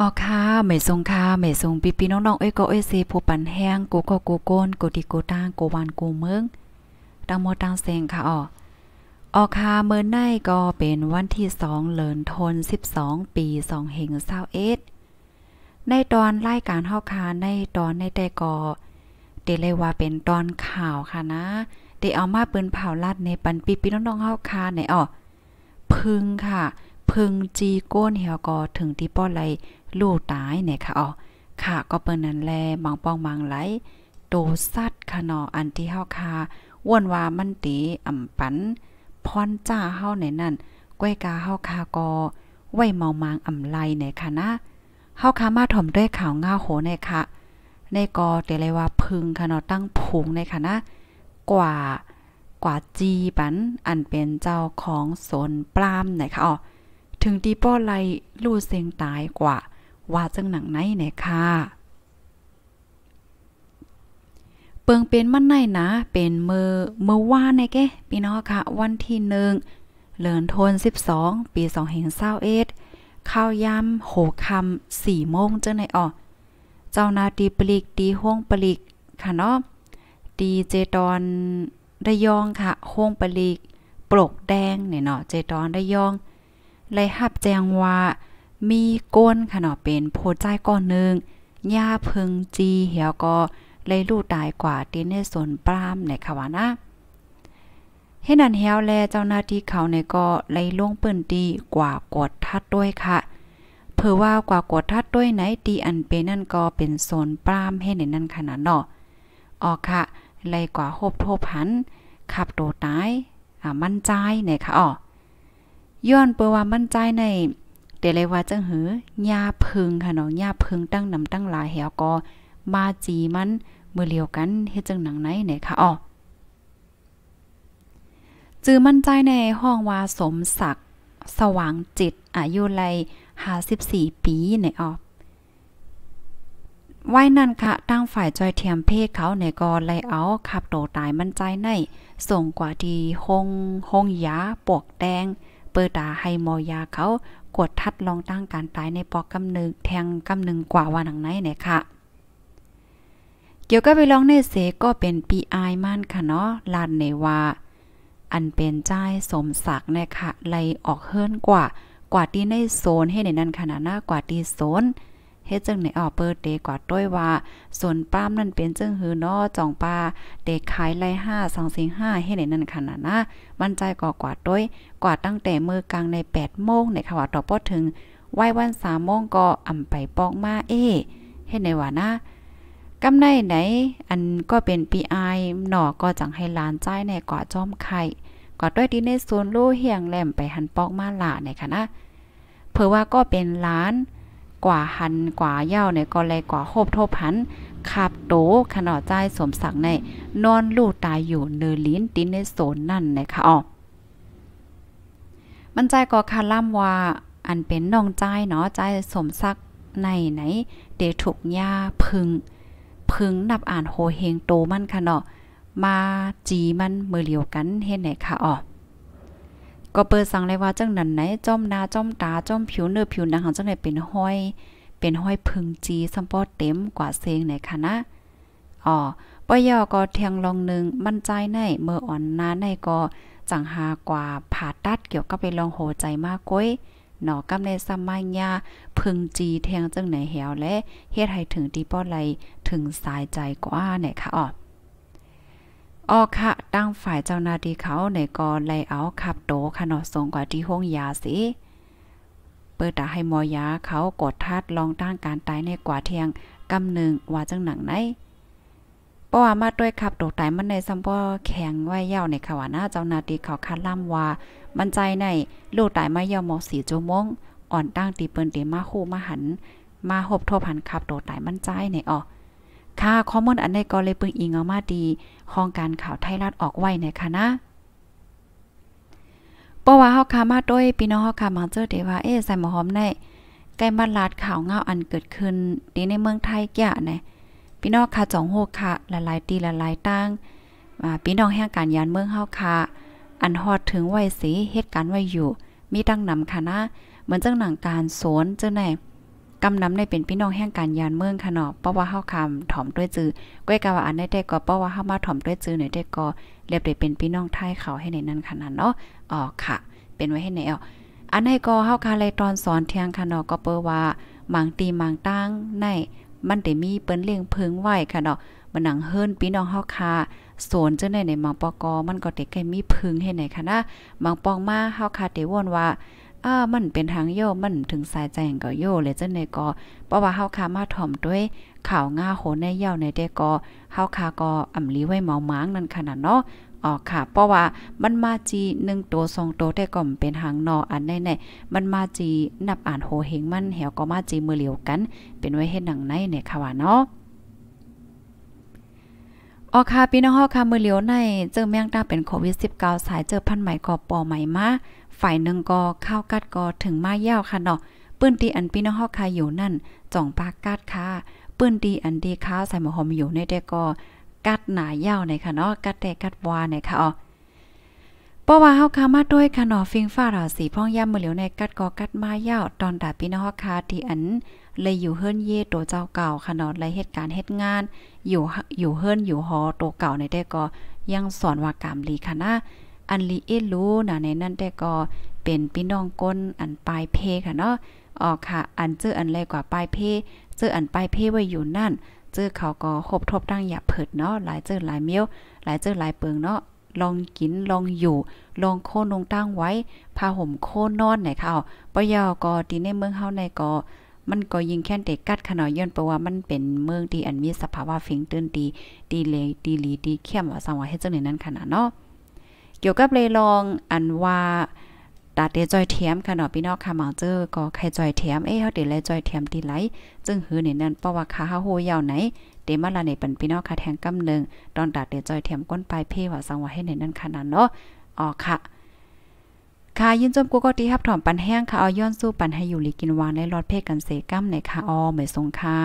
ออค่ะไม่ทรงค่ะไม่ทรงปีปีน้องๆเอ้ยก็เอ้ยเซผู้ปันแห้งกูก็กูโกนกูดีกูตางกูวานกูเมืองตังโมตังเซงค่ะอ๋อออค่ะเมื่อไนก็เป็นวันที่สองเลินทนสสิบองปีสองเฮงเศร้าเอ็ดในตอนรายการเฮาค่ะในตอนในแต่ก็เดเลยว่าเป็นตอนข่าวค่ะนะเด้เอามาปืนเผาลัดในปันปีปีน้องๆเฮาค่ะในอ๋อพึ่งค่ะพึงจีก้นเหี่ยวกอถึง ที่ป้อไหลลูกตายเนี่ยค่ะอ๋อค่ะก็เปิ้นนั้นแลบางป้องบางไหลโตสัตว์ค่ะนออันที่เฮาค่ะว่นว่ามันติอ่ำปันพรจ้าเฮาในนั้นก้อยกาเฮาค่ะก็ไว้เมามางอ่ำไลในค่ะนะเฮาค่ะมาถ่อมด้วยข่าวง่าโหในค่ะในกอแต่เลยว่าพึงค่ะนอตั้งผุงในค่ะนะ กว่ากว่าจีปันอันเป็นเจ้าของโซนปรามนคคะอ๋อถึงตีป้อไลลู่เสียงตายกว่าว่าจังหนังไหนไหนค่ะ เปิงเป็นมันไหนนะเป็นมือมือว่าในแกพี่น้องค่ะ วันที่หนึ่งเลือนทน12 ปี2เห็เศร้าเอ็ดข้าวยำโหคำสี่โมงจังไหนอ่อเจ้านาตีปลิกตีห้องปลิกค่ะเนาะตีเจตอนได้ยองค่ะห้องปลิกปลกแดงเนี่ยเนาะเจตอนได้ยองเลยหับแจงว่า มีก้นขนาดเป็นโพใจก้อนหนึ่งย่าพึงจีเหี่ยวก็เลยลู่ตายกว่าตีในสวนปรามในขวานะเฮ็นันเหี่ยวแลเจ้าหน้าที่เขาในก็เลยลงปืนตีกว่ากดทัดด้วยค่ะเผื่อว่ากว่ากดทัดด้วยไหนตีอันเป็นนั่นก็เป็นโซนปรามให้ในนั่นขนาดเนาะออกค่ะเลยกว่าโหบโทบหัน ขับโตตายอ่ามั่นใจเนี่ค่ะออย้อนเปว่ามั่นใจในแต่เลยว่าจังหือยาพึงค่ะเนาะยาพึงตั้ง นำ ตั้งหลายแหวก็ มาจีมันเมื่อเลียวกันเฮ็ดจังหนังไหนเนี่ยค่ะอ๋อ จือมั่นใจในห้องว่าสมศักดิ์สว่างจิตอายุไล54ปีในออไว้นั่นค่ะตั้งฝ่ายจอยเทียมเพศเขาในกอไลเอาขับโตตายมั่นใจใน ส่งกว่าดีหงหงยาปวกแดงเปิดตาให้มอยาเขา กดทัดลองตั้งการตายในปอกกำหนึ่งแทงกำหนึงกว่าว่าหนังไหนเนี่ยค่ะ เกี่ยวกับไปลองในเสก็เป็นปีอายมันค่ะเนาะลานในว่า อันเป็นใจสมศักดิ์นะคะไลออกเฮิรนกว่า กว่าที่ในโซนให้ในนั้นขนาดหน้า กว่าที่โซนเฮ็ดจังในออเปิดเดกว่าต้อยว่าสวนป้ามนั่นเป็นจังหือนอจ่องปลาเด็กขายไล่ห้าสองสิงห้าเฮ็ดไหนนั่นขนาดนะมันใจก่อกว่าต้อยกว่าตั้งแต่มือกลางในแปดโมงในขวาต่อปอถึง ไหววันสามโมงก็อ่ำไปปอกมาเอ้ เฮ็ดไหนว่านะ กำในไหน อันก็เป็นปีไอหนอก็จังให้ลานใจในกว่าจอมไข่ก็ด้วยที่ในโซนโลเฮียงแหลมไปหันปอกมาหล่าในค่ะนะเผื่อว่าก็เป็นล้านกว่าหันกว่าเย้าในก็เลยกว่าโคบทบหันขาบโตขนาดใจสมสักในนอนลู่ตายอยู่เนื้อลิ้น ติ้นในโซนนั่นนะคะอ๋อมัน ใจกอคาล่ำว่าอันเป็นน้อง ใจเนาะใจสมสักในไหน เดถูกย่าพึง พึงนับอ่านโหเฮงโต มันขนาดมาจีมันมือเหลียวกันเห็นไหนค่ะอ๋อก็เปิดสั่งเลยว่าจังนั้นไหน จ้อมหน้าจ้อมตา จ้อมผิวเนื้อผิวหนังจังไหนเป็นห้อย เป็นห้อยพึงจีสัมปอเต็มกว่าเซงไหนค่ะนะอ๋อปยอก็เทียงลองนึงมั่นใจในเมื่ออ่อนนาในก็จังหากว่าผ่าตัดเกี่ยวกับไปลองโหใจมากก้อยหนอกำในสมัยญาพึงจีแทงจังไหนเหวและเฮ็ดให้ถึงตีป้อไหลถึงสายใจกว่าไหนค่ะอ๋อออค่ะตั้งฝ่ายเจ้าหน้าที่เขาในกอไล่เอา ขับโตขนอส่งกว่าที่ห้องยาสิ เปิดตาให้มอยา เขากดทัดลองตั้งการตายในกว่าเทียงกำหนึ่งว่าจังหนังไหนเพราะว่ามาด้วยขับโตตายมันในซัมบอแข็งไว้ยาวในขวาหน้าเจ้าหน้าที่เขาคัดล่ำว่ามันใจใน ลูกตายมายาวมอสีโจมงอ่อนตั้งตีเปิ้นตีมาคู่มาหัน มาหบทบหันขับโตตายมันใจในอ๋อค่ะข้อมูลอันใดก็เลยปึงอิงเอามาดีห้องการข่าวไทยรัฐออกไว้ในค่ะนะเราะว่าเฮาค่ะมาด้วยพี่น้องเฮาค่ะมาเจอเดว่าเอ๊ะใส่หมอหอมในใกล้มาลาดข่าวเงาอันเกิดขึ้นดีในเมืองไทยแก่นะพี่น้องค่ะจองโฮค่ะหลายๆตีหลายๆตั้งพี่น้องแห่งการยานเมืองเฮาค่ะอันฮอดถึงไว้สีเหตุการณ์ไว้อยู่ มีตั้งนำค่ะนะเหมือนจังหนังการสวนเจ้าแน่กำน้ำในเป็นพี่น้องแห่งการยานเมืองค่ะเนาะเพราะว่าเฮาคำถ่อมด้วยจือก้อยกาวอันได้ได้ก็เพราะว่าเฮามาถ่อมด้วยจือในได้ก็เรียบได้เป็นพี่น้องไทยเขาให้ในนั้นขนาดเนาะอ๋อค่ะ เป็นไว้ให้ในอ๋ออันในก็เฮาคาเลยตอนสอนเที่ยงค่ะเนาะก็เปิ้ว่ามังตีมังตั้ง ในมันได้มีเปิ้นเลี้ยงเพิงไหวค่ะเนาะมันหนังเฮิรนพี่น้องเฮาคาสวนเจ้าในในมังปอกอมันก็เด้ใกล้มีพึงให้ไหนค่ะนะมังปองมาเฮาคาเตวอนว่าอ่ามันเป็นทางโยมันถึงสายใจแหงก็โยเลยเจังได๋ก็เพราะว่าเฮาคามาถ่อมด้วยข่าวง่าโหในเย่าในเด่ก็เฮาคาก็อำลีไว้เมามางนั่นขนาดเนาะอ๋อค่ะเพราะว่ามันมาจีหนึ่งตัวสองตัวแต่ก็เป็นทางนออันแน่ๆมันมาจีนับอ่านโหเฮงมันแหวก็มาจีมือเหลียวกัน เป็นไว้เห็ดหนังในเน่ค่ะว่าเนาะออค่ะพี่น้องเฮาค่ะมือเหลียวในเจอแมงตาเป็นโควิด19สายเจอพันใหม่กอปอใหม่มาฝ่ายหนึ่งก็ข้าวกัดก็ถึงมาเย่าค่ะเนาะปื้นตีอันพี่น้องเฮาคาอยู่นั่นจ่องปากกัดค่ะปื้นตีอันดีข้าวใส่หมอหอมอยู่ในแต่ก็กัดหนาเย่าในค่ะเนาะกัดแต่กัดวาในค่ะอ๋อเพราะว่าเฮาคามาด้วยค่ะเนาะฟิงฟ้าเราสีพ่องย่ำมือเหลียวในกัดกอกัดมาเย่าตอนดาพี่น้องเฮาคาที่อันเลยอยู่เฮิรนเย่ตัวเจ้าเก่าค่ะเนาะเลยเหตุการณ์เหตุงาน อยู่อยู่เฮิรนอยู่หอตัวเก่าในแต่ก็ยังสอนว่ากามลีค่ะนะอันลีเอลูนะในนั้นแต่ก็เป็นพี่น้องก้นอันปลายเพค่ะเนาะออกค่ะ อันเจออันแลกว่าปลายเพเจออันปลายเพไว้อยู่นั่นเจอเขาก็คบทบตั้งอย่าเผิดเนาะหลายเจอหลายเมี้ยวหลายเจอหลายเปิงเนาะลองกินลองอยู่ลองโค่นลงตั้งไว้พาห่มโค่นนอนไหนค่ะปะยอก็ตีในเมืองเฮาในก็มันก็ยิงแค่นเด็กกัดขนาดย้อนเพราะว่ามันเป็นเมืองที่อันมีสภาวะฟิงตื้นดี ดีเลยดีลีดีเข้มว่าสังวาเฮ็ดจังไหนนั้นขนาดเนาะเกี่ยวกับเลยลองอันว่าตาเตจอยเทียมค่ะเนาะพี่น้องค่ะหมองเจอก็ใครจอยเทียมเอ้เฮาติเลยจอยเทียมตีไหลจึงหือนี่นั่นเพราะว่าขาเฮาโหยาวไหนเตมาละในปันพี่น้องค่ะแทงกำนึงตอนตาเตจอยเทียมก้นปลายเพ่ว่าสังว่าให้ในนั่นค่ะนัดนเนาะอ๋อค่ะค่ะยินจมกูก็ตีรับถอมปันแห้งค่ะเอาย้อนสู้ปันให้อยู่ลีกินวางในรอดเพ่กันเสกัมในค่ะออเหม่สงค่ะ